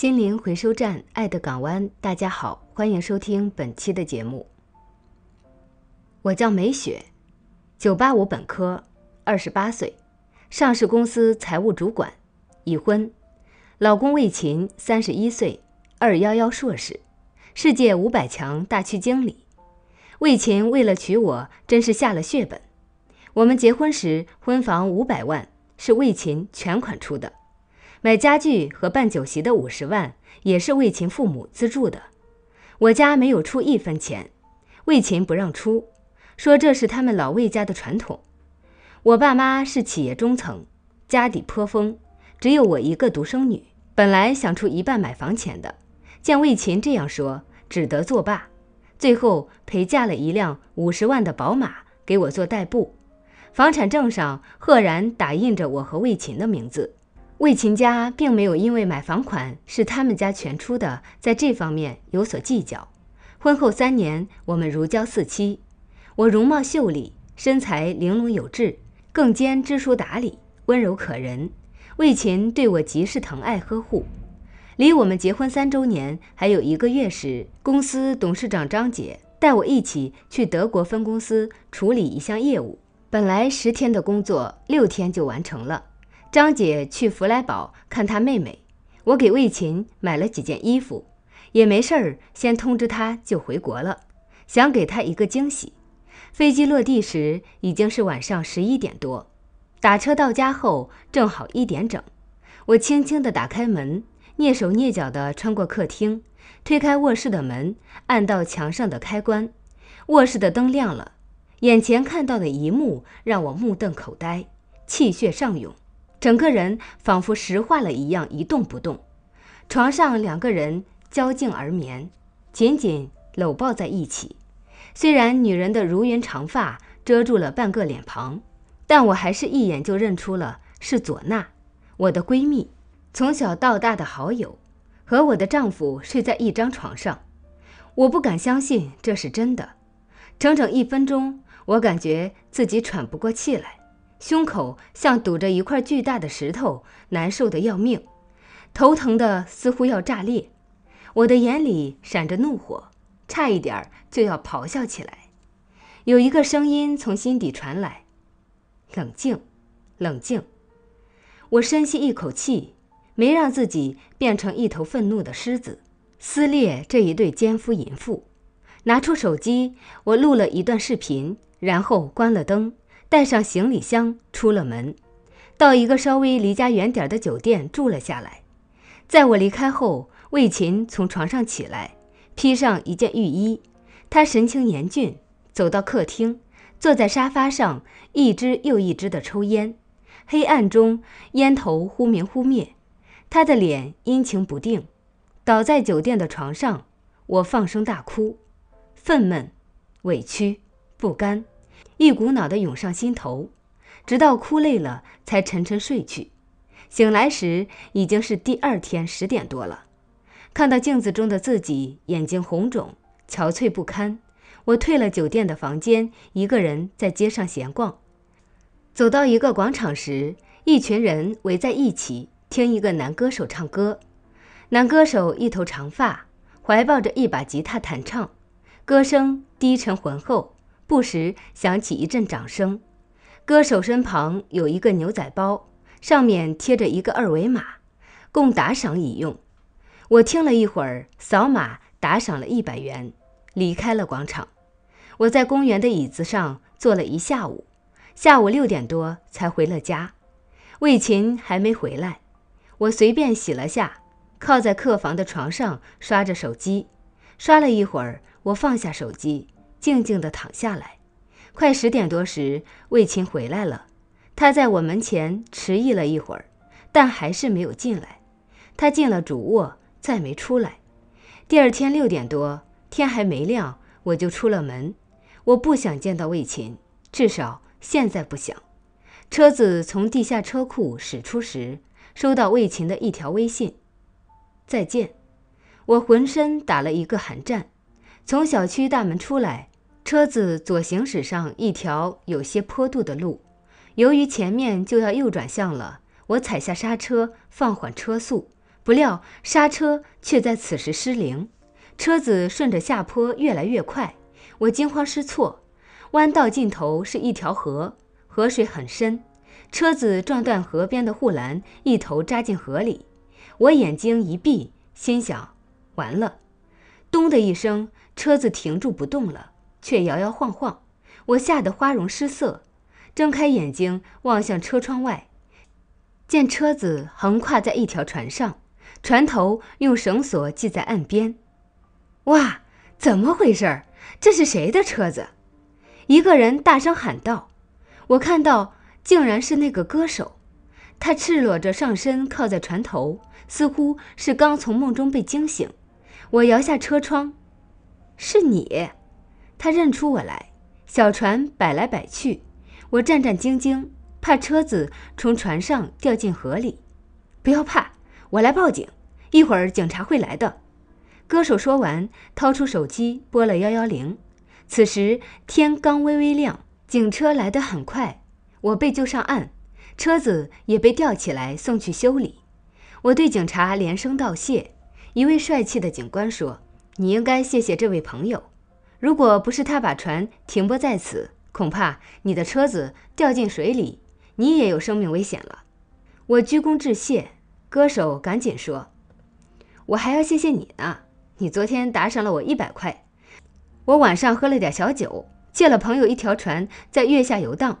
心灵回收站，爱的港湾。大家好，欢迎收听本期的节目。我叫梅雪，九八五本科，二十八岁，上市公司财务主管，已婚，老公魏琴，三十一岁，二幺幺硕士，世界五百强大区经理。魏琴为了娶我，真是下了血本。我们结婚时，婚房五百万是魏琴全款出的。买家具和办酒席的五十万也是魏琴父母资助的，我家没有出一分钱，魏琴不让出，说这是他们老魏家的传统。我爸妈是企业中层，家底颇丰，只有我一个独生女，本来想出一半买房钱的，见魏琴这样说，只得作罢。最后陪嫁了一辆五十万的宝马给我做代步，房产证上赫然打印着我和魏琴的名字。魏琴家并没有因为买房款是他们家全出的，在这方面有所计较。婚后三年，我们如胶似漆。我容貌秀丽，身材玲珑有致，更兼知书达理，温柔可人。魏琴对我极是疼爱呵护。离我们结婚三周年还有一个月时，公司董事长张姐带我一起去德国分公司处理一项业务。本来十天的工作，六天就完成了。张姐去福来堡看她妹妹，我给魏琴买了几件衣服，也没事儿，先通知她就回国了，想给她一个惊喜。飞机落地时已经是晚上十一点多，打车到家后正好一点整。我轻轻地打开门，蹑手蹑脚地穿过客厅，推开卧室的门，按到墙上的开关，卧室的灯亮了。眼前看到的一幕让我目瞪口呆，气血上涌。整个人仿佛石化了一样，一动不动。床上两个人交颈而眠，紧紧搂抱在一起。虽然女人的如云长发遮住了半个脸庞，但我还是一眼就认出了是左娜，我的闺蜜，从小到大的好友，和我的丈夫睡在一张床上。我不敢相信这是真的。整整一分钟，我感觉自己喘不过气来。胸口像堵着一块巨大的石头，难受的要命，头疼的似乎要炸裂。我的眼里闪着怒火，差一点就要咆哮起来。有一个声音从心底传来：“冷静，冷静。”我深吸一口气，没让自己变成一头愤怒的狮子，撕裂这一对奸夫淫妇。拿出手机，我录了一段视频，然后关了灯。带上行李箱，出了门，到一个稍微离家远点儿的酒店住了下来。在我离开后，魏琴从床上起来，披上一件浴衣，他神情严峻，走到客厅，坐在沙发上，一支又一支的抽烟。黑暗中，烟头忽明忽灭，他的脸阴晴不定。倒在酒店的床上，我放声大哭，愤懑、委屈、不甘。一股脑地涌上心头，直到哭累了才沉沉睡去。醒来时已经是第二天十点多了，看到镜子中的自己，眼睛红肿，憔悴不堪。我退了酒店的房间，一个人在街上闲逛。走到一个广场时，一群人围在一起听一个男歌手唱歌。男歌手一头长发，怀抱着一把吉他弹唱，歌声低沉浑厚。不时响起一阵掌声，歌手身旁有一个牛仔包，上面贴着一个二维码，供打赏使用。我听了一会儿，扫码打赏了一百元，离开了广场。我在公园的椅子上坐了一下午，下午六点多才回了家。魏琴还没回来，我随便洗了下，靠在客房的床上刷着手机，刷了一会儿，我放下手机。静静地躺下来。快十点多时，魏琴回来了。他在我门前迟疑了一会儿，但还是没有进来。他进了主卧，再没出来。第二天六点多，天还没亮，我就出了门。我不想见到魏琴，至少现在不想。车子从地下车库驶出时，收到魏琴的一条微信：“再见。”我浑身打了一个寒战。从小区大门出来。车子左行驶上一条有些坡度的路，由于前面就要右转向了，我踩下刹车放缓车速，不料刹车却在此时失灵，车子顺着下坡越来越快，我惊慌失措。弯道尽头是一条河，河水很深，车子撞断河边的护栏，一头扎进河里。我眼睛一闭，心想，完了。咚的一声，车子停住不动了。却摇摇晃晃，我吓得花容失色，睁开眼睛望向车窗外，见车子横跨在一条船上，船头用绳索系在岸边。哇，怎么回事儿？这是谁的车子？一个人大声喊道。我看到，竟然是那个歌手，他赤裸着上身靠在船头，似乎是刚从梦中被惊醒。我摇下车窗，是你。他认出我来，小船摆来摆去，我战战兢兢，怕车子从船上掉进河里。不要怕，我来报警，一会儿警察会来的。歌手说完，掏出手机拨了幺幺零。此时天刚微微亮，警车来得很快，我被救上岸，车子也被吊起来送去修理。我对警察连声道谢。一位帅气的警官说：“你应该谢谢这位朋友。”如果不是他把船停泊在此，恐怕你的车子掉进水里，你也有生命危险了。我鞠躬致谢。歌手赶紧说：“我还要谢谢你呢，你昨天打赏了我一百块。我晚上喝了点小酒，借了朋友一条船，在月下游荡，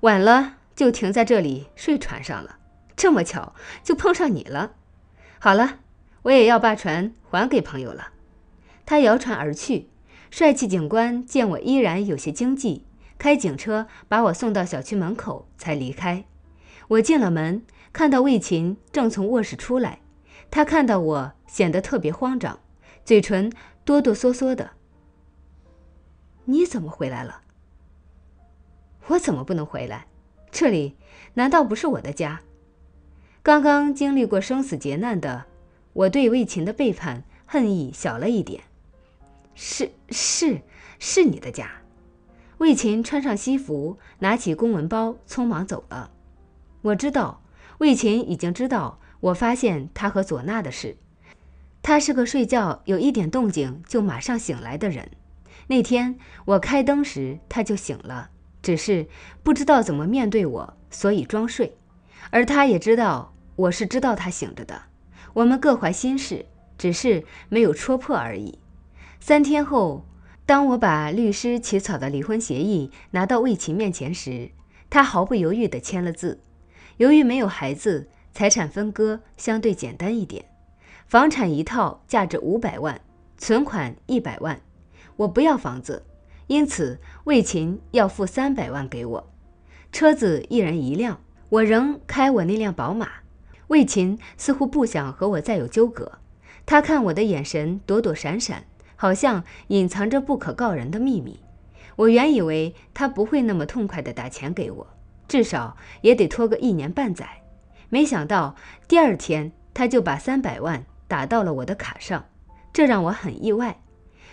晚了就停在这里睡船上了。这么巧就碰上你了。好了，我也要把船还给朋友了。他摇船而去。”帅气警官见我依然有些惊悸，开警车把我送到小区门口才离开。我进了门，看到魏琴正从卧室出来，他看到我显得特别慌张，嘴唇哆哆嗦嗦的。你怎么回来了？我怎么不能回来？这里难道不是我的家？刚刚经历过生死劫难的我，对魏琴的背叛恨意小了一点。是是是你的家，魏琴穿上西服，拿起公文包，匆忙走了。我知道，魏琴已经知道我发现他和左娜的事。他是个睡觉有一点动静就马上醒来的人。那天我开灯时他就醒了，只是不知道怎么面对我，所以装睡。而他也知道我是知道他醒着的。我们各怀心事，只是没有戳破而已。三天后，当我把律师起草的离婚协议拿到魏琴面前时，他毫不犹豫地签了字。由于没有孩子，财产分割相对简单一点。房产一套价值五百万，存款一百万。我不要房子，因此魏琴要付三百万给我。车子一人一辆，我仍开我那辆宝马。魏琴似乎不想和我再有纠葛，他看我的眼神躲躲闪闪。好像隐藏着不可告人的秘密。我原以为他不会那么痛快地打钱给我，至少也得拖个一年半载。没想到第二天他就把三百万打到了我的卡上，这让我很意外。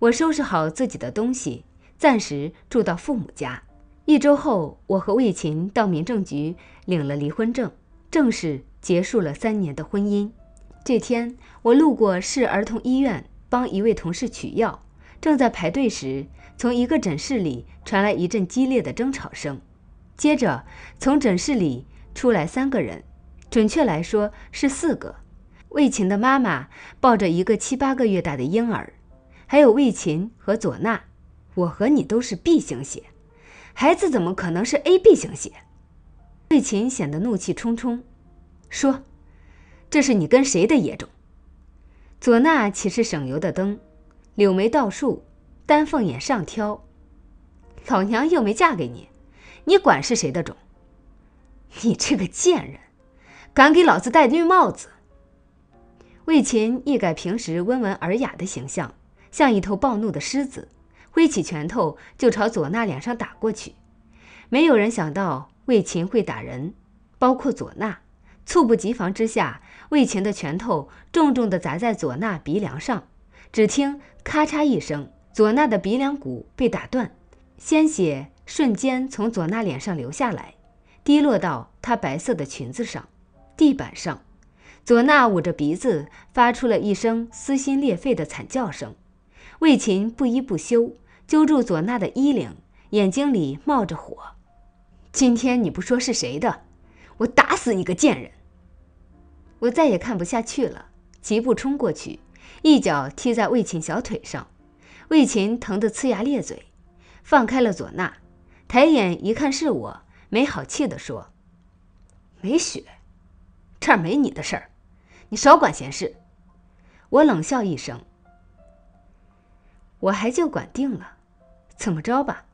我收拾好自己的东西，暂时住到父母家。一周后，我和魏琴到民政局领了离婚证，正式结束了三年的婚姻。这天，我路过市儿童医院。帮一位同事取药，正在排队时，从一个诊室里传来一阵激烈的争吵声。接着，从诊室里出来三个人，准确来说是四个。魏琴的妈妈抱着一个七八个月大的婴儿，还有魏琴和左娜。我和你都是 B 型血，孩子怎么可能是 AB 型血？魏琴显得怒气冲冲，说：“这是你跟谁的野种？”左娜岂是省油的灯？柳眉倒竖，丹凤眼上挑。老娘又没嫁给你，你管是谁的种？你这个贱人，敢给老子戴绿帽子！魏琴一改平时温文尔雅的形象，像一头暴怒的狮子，挥起拳头就朝左娜脸上打过去。没有人想到魏琴会打人，包括左娜，猝不及防之下。魏晴的拳头重重地砸在左娜鼻梁上，只听咔嚓一声，左娜的鼻梁骨被打断，鲜血瞬间从左娜脸上流下来，滴落到她白色的裙子上、地板上。左娜捂着鼻子，发出了一声撕心裂肺的惨叫声。魏琴不依不休，揪住左娜的衣领，眼睛里冒着火：“今天你不说是谁的，我打死你个贱人！”我再也看不下去了，疾步冲过去，一脚踢在魏琴小腿上，魏琴疼得呲牙咧嘴，放开了左娜，抬眼一看是我，没好气的说：“梅雪，这儿没你的事儿，你少管闲事。”我冷笑一声：“我还就管定了，怎么着吧？”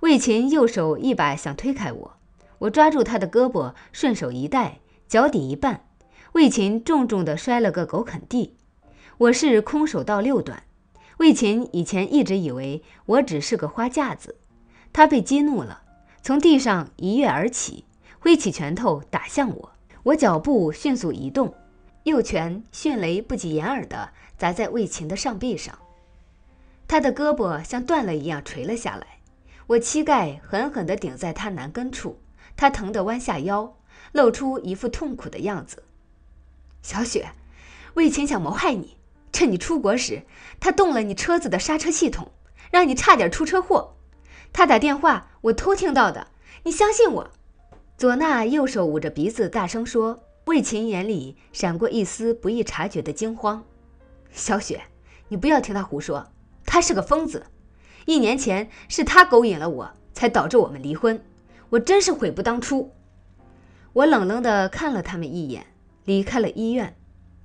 魏琴右手一把想推开我，我抓住他的胳膊，顺手一带，脚底一绊。魏琴重重地摔了个狗啃地，我是空手道六段。魏琴以前一直以为我只是个花架子，他被激怒了，从地上一跃而起，挥起拳头打向我。我脚步迅速移动，右拳迅雷不及掩耳地砸在魏琴的上臂上，他的胳膊像断了一样垂了下来。我膝盖狠狠地顶在他男根处，他疼得弯下腰，露出一副痛苦的样子。小雪，魏琴想谋害你，趁你出国时，他动了你车子的刹车系统，让你差点出车祸。他打电话，我偷听到的。你相信我。左娜右手捂着鼻子，大声说。魏琴眼里闪过一丝不易察觉的惊慌。小雪，你不要听他胡说，他是个疯子。一年前是他勾引了我，才导致我们离婚。我真是悔不当初。我冷冷的看了他们一眼。离开了医院，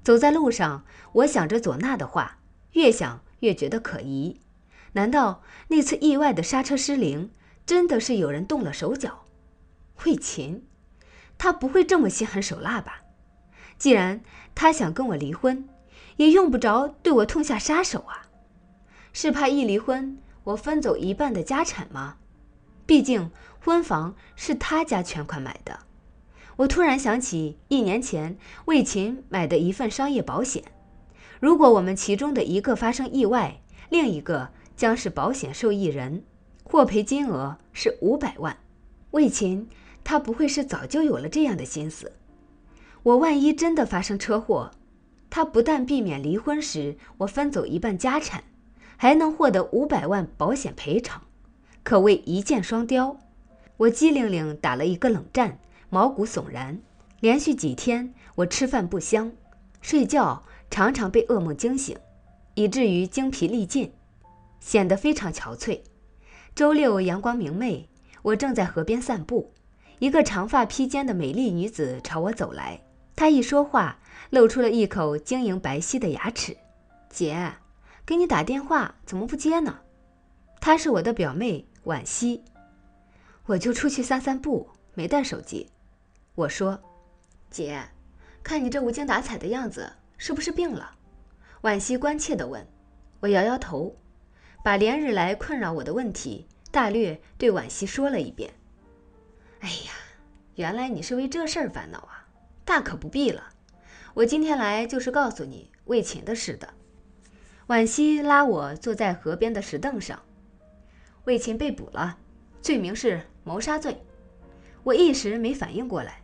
走在路上，我想着左娜的话，越想越觉得可疑。难道那次意外的刹车失灵，真的是有人动了手脚？魏琴，他不会这么心狠手辣吧？既然他想跟我离婚，也用不着对我痛下杀手啊。是怕一离婚我分走一半的家产吗？毕竟婚房是他家全款买的。我突然想起一年前魏琴买的一份商业保险，如果我们其中的一个发生意外，另一个将是保险受益人，获赔金额是五百万。魏琴，他不会是早就有了这样的心思？我万一真的发生车祸，他不但避免离婚时我分走一半家产，还能获得五百万保险赔偿，可谓一箭双雕。我机灵灵打了一个冷战。毛骨悚然，连续几天我吃饭不香，睡觉常常被噩梦惊醒，以至于精疲力尽，显得非常憔悴。周六阳光明媚，我正在河边散步，一个长发披肩的美丽女子朝我走来。她一说话，露出了一口晶莹白皙的牙齿。姐，给你打电话怎么不接呢？她是我的表妹婉希，我就出去散散步，没带手机。我说：“姐，看你这无精打采的样子，是不是病了？”婉惜关切地问。我摇摇头，把连日来困扰我的问题大略对婉惜说了一遍。“哎呀，原来你是为这事儿烦恼啊！大可不必了，我今天来就是告诉你魏琴的事的。”婉惜拉我坐在河边的石凳上。“魏琴被捕了，罪名是谋杀罪。”我一时没反应过来。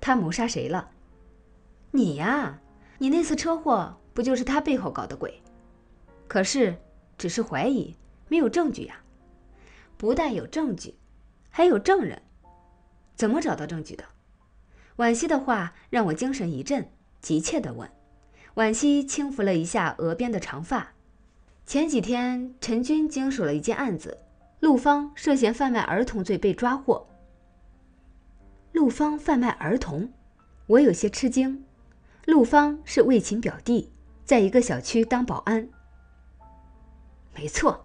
他谋杀谁了？你呀，你那次车祸不就是他背后搞的鬼？可是，只是怀疑，没有证据呀。不但有证据，还有证人。怎么找到证据的？婉惜的话让我精神一振，急切的问。婉惜轻抚了一下额边的长发。前几天，陈军经手了一件案子，陆芳涉嫌贩卖儿童罪被抓获。陆芳贩卖儿童，我有些吃惊。陆芳是魏琴表弟，在一个小区当保安。没错，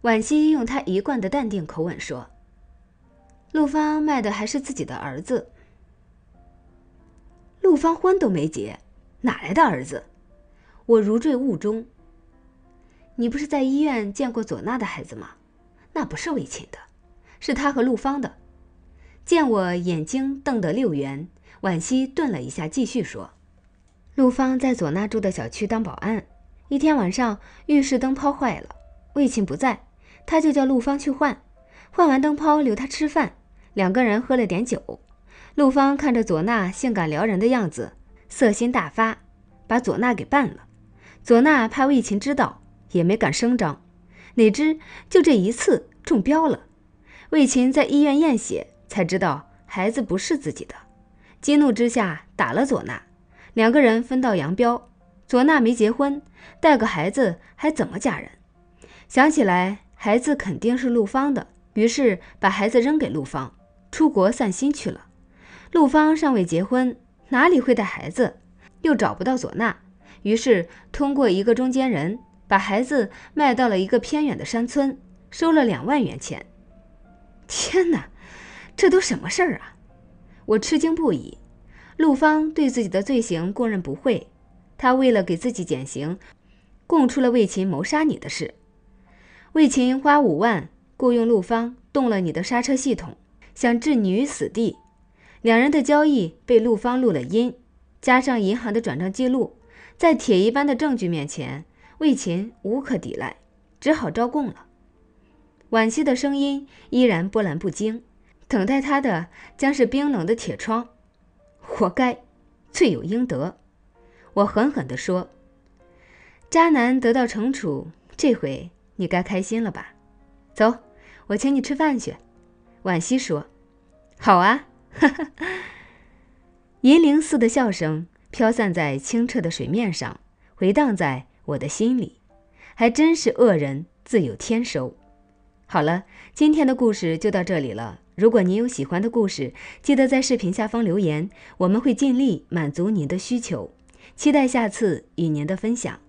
婉惜用他一贯的淡定口吻说：“陆芳卖的还是自己的儿子。”陆芳婚都没结，哪来的儿子？我如坠雾中。你不是在医院见过左娜的孩子吗？那不是魏琴的，是他和陆芳的。见我眼睛瞪得六圆，惋惜顿了一下，继续说：“陆芳在左娜住的小区当保安。一天晚上，浴室灯泡坏了，魏勤不在，他就叫陆芳去换。换完灯泡，留他吃饭，两个人喝了点酒。陆芳看着左娜性感撩人的样子，色心大发，把左娜给办了。左娜怕魏琴知道，也没敢声张。哪知就这一次中标了，魏琴在医院验血。”才知道孩子不是自己的，激怒之下打了左娜，两个人分道扬镳。左娜没结婚，带个孩子还怎么嫁人？想起来孩子肯定是陆芳的，于是把孩子扔给陆芳，出国散心去了。陆芳尚未结婚，哪里会带孩子？又找不到左娜，于是通过一个中间人把孩子卖到了一个偏远的山村，收了两万元钱。天哪！这都什么事儿啊！我吃惊不已。陆芳对自己的罪行供认不讳，他为了给自己减刑，供出了魏琴谋杀你的事。魏琴花五万雇佣陆芳动了你的刹车系统，想置你于死地。两人的交易被陆芳录了音，加上银行的转账记录，在铁一般的证据面前，魏琴无可抵赖，只好招供了。惋惜的声音依然波澜不惊。等待他的将是冰冷的铁窗，活该，罪有应得。我狠狠的说：“渣男得到惩处，这回你该开心了吧？”走，我请你吃饭去。”婉惜说：“好啊。”哈哈，银铃似的笑声飘散在清澈的水面上，回荡在我的心里。还真是恶人自有天收。好了，今天的故事就到这里了。如果您有喜欢的故事，记得在视频下方留言，我们会尽力满足您的需求。期待下次与您的分享。